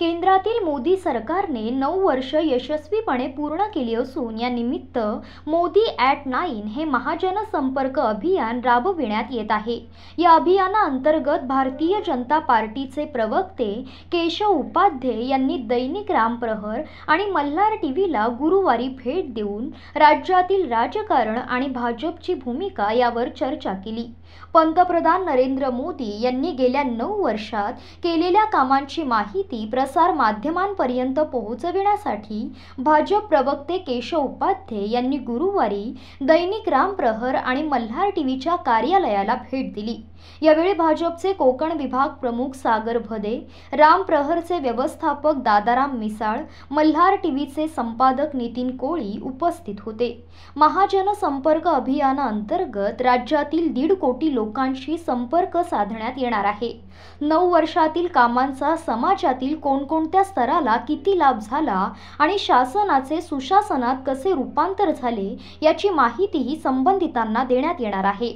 केंद्रातील मोदी सरकारने नऊ वर्ष यशस्वीपणे पूर्ण केली असून या निमित्त मोदी ॲट नाईन हे महाजनसंपर्क अभियान राबविण्यात येत आहे या अभियानाअंतर्गत भारतीय जनता पार्टीचे प्रवक्ते केशव उपाध्ये यांनी दैनिक रामप्रहर आणि मल्हार टीव्हीला गुरुवारी भेट देऊन राज्यातील राजकारण आणि भाजपची भूमिका यावर चर्चा केली पंतप्रधान नरेंद्र मोदी यांनी गेल्या नऊ वर्षात केलेल्या कामांची माहिती प्र प्रसार माध्यमांपर्यंत पोहोचविण्यासाठी भाजप प्रवक्ते केशव उपाध्ये यांनी गुरुवारी दैनिक प्रहर आणि मल्हार टीव्हीच्या कार्यालयाला भेट दिली यावेळी भाजपचे कोकण विभाग प्रमुख सागर भदे राम रामप्रहरचे व्यवस्थापक दादाराम मिसाळ मल्हार टीव्हीचे संपादक नितीन कोळी उपस्थित होते महाजन संपर्क अभियानाअंतर्गत राज्यातील दीड कोटी लोकांशी संपर्क साधण्यात येणार आहे नऊ वर्षातील कामांचा समाजातील कोण कोणकोणत्या स्तराला किती लाभ झाला आणि शासनाचे सुशासनात कसे रूपांतर झाले याची माहितीही संबंधितांना देण्यात येणार आहे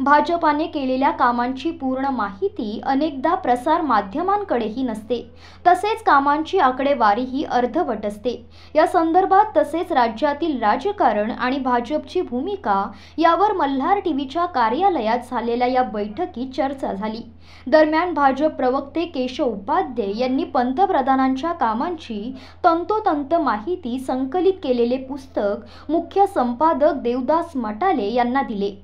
भाजपाने केलेल्या कामांची पूर्ण माहिती अनेकदा प्रसार माध्यमांकडेही नसते तसेच कामांची आकडेवारीही अर्धवट असते या संदर्भात तसेच राज्यातील राजकारण आणि भाजपची भूमिका यावर मल्हार टीव्हीच्या कार्यालयात झालेल्या या बैठकीत चर्चा झाली दरम्यान भाजप प्रवक्ते केशव उपाध्ये यांनी पंत पंतप्रधानांच्या कामांची तंतोतंत माहिती संकलित केलेले पुस्तक मुख्य संपादक देवदास मटाले यांना दिले